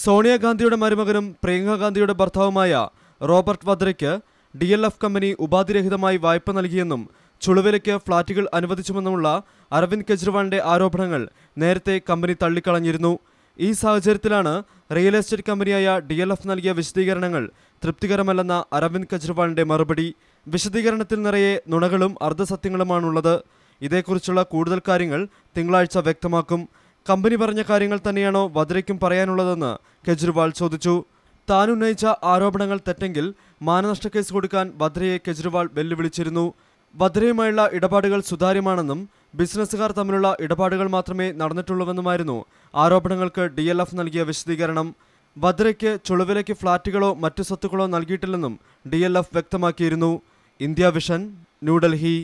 സോണിയാഗാന്ധിയുടെ മരുമകനും പ്രിയങ്കാഗാന്ധിയുടെ ഭർത്താവുമായ റോബർട്ട് വദ്രയ്ക്ക് ഡി എൽ എഫ് കമ്പനി ഉപാധിരഹിതമായി വായ്പ നൽകിയെന്നും ചുളുവിലയ്ക്ക് ഫ്ളാറ്റുകൾ അനുവദിച്ചുമെന്നുമുള്ള അരവിന്ദ് കെജ്രിവാളിന്റെ ആരോപണങ്ങൾ നേരത്തെ കമ്പനി തള്ളിക്കളഞ്ഞിരുന്നു ഈ സാഹചര്യത്തിലാണ് റിയൽ എസ്റ്റേറ്റ് കമ്പനിയായ ഡി എൽ എഫ് നൽകിയ വിശദീകരണങ്ങൾ തൃപ്തികരമല്ലെന്ന അരവിന്ദ് കെജ്രിവാളിന്റെ മറുപടി വിശദീകരണത്തിൽ നിറയെ നുണകളും അർദ്ധസത്യങ്ങളുമാണുള്ളത് ഇതേക്കുറിച്ചുള്ള കൂടുതൽ കാര്യങ്ങൾ തിങ്കളാഴ്ച വ്യക്തമാക്കും കമ്പനി പറഞ്ഞ കാര്യങ്ങൾ തന്നെയാണോ വദ്രയ്ക്കും പറയാനുള്ളതെന്ന് കെജ്രിവാൾ ചോദിച്ചു താൻ ഉന്നയിച്ച ആരോപണങ്ങൾ തെറ്റെങ്കിൽ മാനനഷ്ട കേസ് കൊടുക്കാൻ വദ്രയെ കെജ്രിവാൾ വെല്ലുവിളിച്ചിരുന്നു വദ്രയുമായുള്ള ഇടപാടുകൾ സുതാര്യമാണെന്നും ബിസിനസ്സുകാർ തമ്മിലുള്ള ഇടപാടുകൾ മാത്രമേ നടന്നിട്ടുള്ളൂവെന്നുമായിരുന്നു ആരോപണങ്ങൾക്ക് ഡി എൽ എഫ് നൽകിയ വിശദീകരണം വദ്രയ്ക്ക് ചുളവിലയ്ക്ക് ഫ്ളാറ്റുകളോ മറ്റു സ്വത്തുക്കളോ നൽകിയിട്ടില്ലെന്നും ഡി എൽ എഫ് വ്യക്തമാക്കിയിരുന്നു ഇന്ത്യ വിഷൻ ന്യൂഡൽഹി